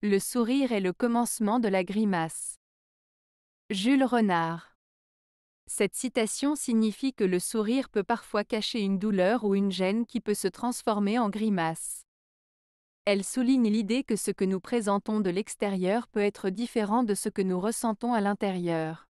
Le sourire est le commencement de la grimace. Jules Renard. Cette citation signifie que le sourire peut parfois cacher une douleur ou une gêne qui peut se transformer en grimace. Elle souligne l'idée que ce que nous présentons de l'extérieur peut être différent de ce que nous ressentons à l'intérieur.